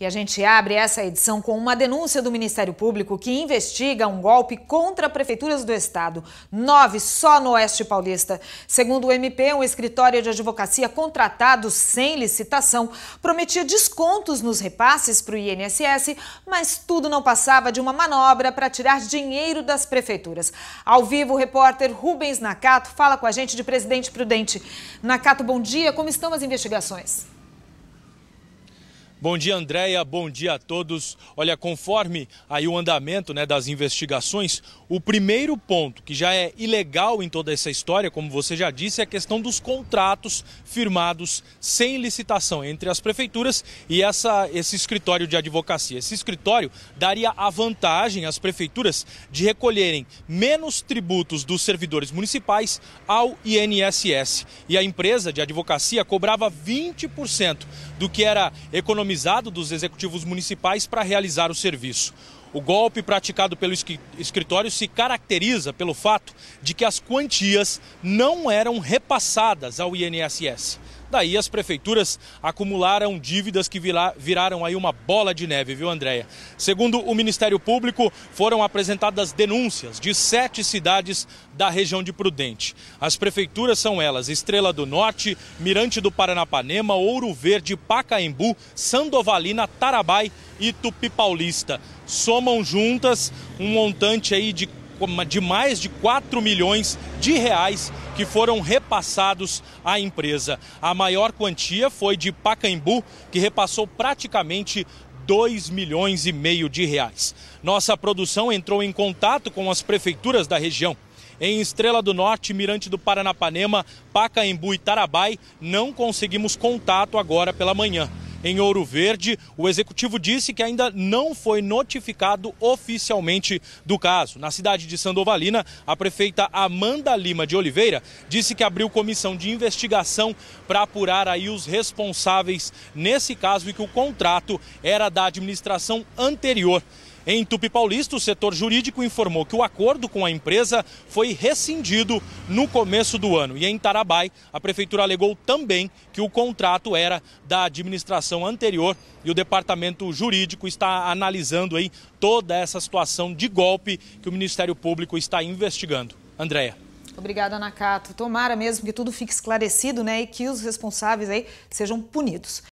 E a gente abre essa edição com uma denúncia do Ministério Público que investiga um golpe contra prefeituras do estado, nove só no Oeste Paulista. Segundo o MP, um escritório de advocacia contratado sem licitação prometia descontos nos repasses para o INSS, mas tudo não passava de uma manobra para tirar dinheiro das prefeituras. Ao vivo, o repórter Rubens Nakato fala com a gente de Presidente Prudente. Nakato, bom dia. Como estão as investigações? Bom dia, Andréia. Bom dia a todos. Olha, conforme aí o andamento né, das investigações, o primeiro ponto que já é ilegal em toda essa história, como você já disse, é a questão dos contratos firmados sem licitação entre as prefeituras e essa, esse escritório de advocacia. Esse escritório daria a vantagem às prefeituras de recolherem menos tributos dos servidores municipais ao INSS. E a empresa de advocacia cobrava 20% do que era economia economizado dos executivos municipais para realizar o serviço. O golpe praticado pelo escritório se caracteriza pelo fato de que as quantias não eram repassadas ao INSS. Daí as prefeituras acumularam dívidas que viraram aí uma bola de neve, viu, Andréia? Segundo o Ministério Público, foram apresentadas denúncias de sete cidades da região de Prudente. As prefeituras são elas Estrela do Norte, Mirante do Paranapanema, Ouro Verde, Pacaembu, Sandovalina, Tarabai e Tupi Paulista. Somam juntas um montante aí de de mais de 4 milhões de reais que foram repassados à empresa. A maior quantia foi de Pacaembu, que repassou praticamente 2 milhões e meio de reais. Nossa produção entrou em contato com as prefeituras da região em Estrela do Norte, Mirante do Paranapanema, Pacaembu e Tarabai, não conseguimos contato agora pela manhã em Ouro Verde. O executivo disse que ainda não foi notificado oficialmente do caso. Na cidade de Sandovalina, a prefeita Amanda Lima de Oliveira disse que abriu comissão de investigação para apurar aí os responsáveis nesse caso e que o contrato era da administração anterior. Em Tupi Paulista, o setor jurídico informou que o acordo com a empresa foi rescindido no começo do ano. E em Tarabai, a prefeitura alegou também que o contrato era da administração anterior e o departamento jurídico está analisando aí toda essa situação de golpe que o Ministério Público está investigando. Andréia. Obrigada, Ana Cato. Tomara mesmo que tudo fique esclarecido né, e que os responsáveis aí sejam punidos.